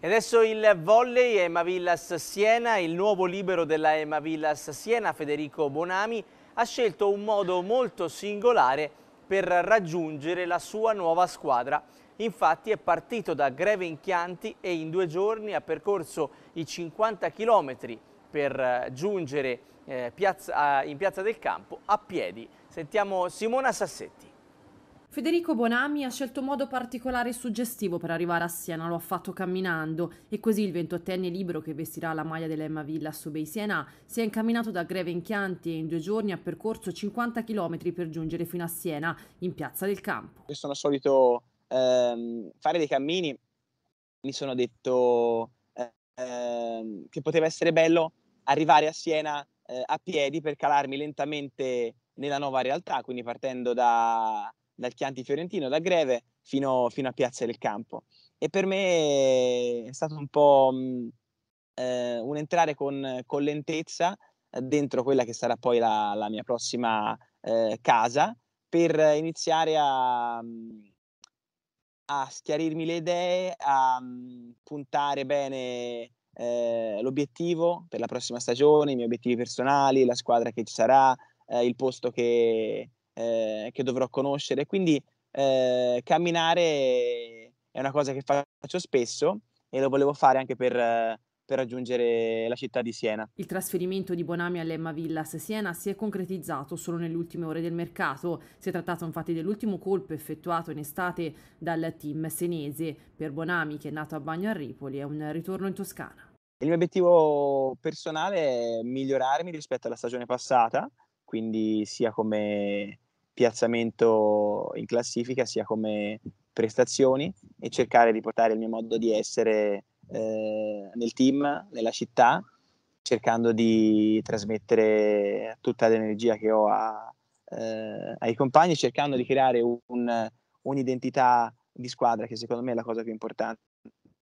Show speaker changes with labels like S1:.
S1: E adesso il volley Emavillas Siena, il nuovo libero della Emavillas Siena, Federico Bonami, ha scelto un modo molto singolare per raggiungere la sua nuova squadra. Infatti è partito da Greve Inchianti e in due giorni ha percorso i 50 km per eh, giungere eh, in Piazza del Campo a piedi. Sentiamo Simona Sassetti.
S2: Federico Bonami ha scelto un modo particolare e suggestivo per arrivare a Siena, lo ha fatto camminando e così il 28enne libro che vestirà la maglia dell'Emma Villa su Bay Siena si è incamminato da Greve in Chianti e in due giorni ha percorso 50 km per giungere fino a Siena, in Piazza del Campo.
S3: Io sono solito ehm, fare dei cammini, mi sono detto ehm, che poteva essere bello arrivare a Siena eh, a piedi per calarmi lentamente nella nuova realtà, quindi partendo da, dal Chianti Fiorentino, da Greve fino, fino a Piazza del Campo. E per me è stato un po' mh, mm, eh, un entrare con, con lentezza eh, dentro quella che sarà poi la, la mia prossima eh, casa per iniziare a, mm, a, schiarirmi le idee, a mm, puntare bene eh, l'obiettivo per la prossima stagione, i miei obiettivi personali, la squadra che ci sarà, eh, il posto che, eh, che dovrò conoscere. Quindi eh, camminare è una cosa che faccio spesso e lo volevo fare anche per, per raggiungere la città di Siena.
S2: Il trasferimento di Bonami all'Emma Villas Siena si è concretizzato solo nelle ultime ore del mercato. Si è trattato infatti dell'ultimo colpo effettuato in estate dal team senese. Per Bonami, che è nato a Bagno a Ripoli, è un ritorno in Toscana.
S3: Il mio obiettivo personale è migliorarmi rispetto alla stagione passata, quindi sia come piazzamento in classifica sia come prestazioni e cercare di portare il mio modo di essere eh, nel team, nella città, cercando di trasmettere tutta l'energia che ho a, eh, ai compagni, cercando di creare un, un'identità di squadra che secondo me è la cosa più importante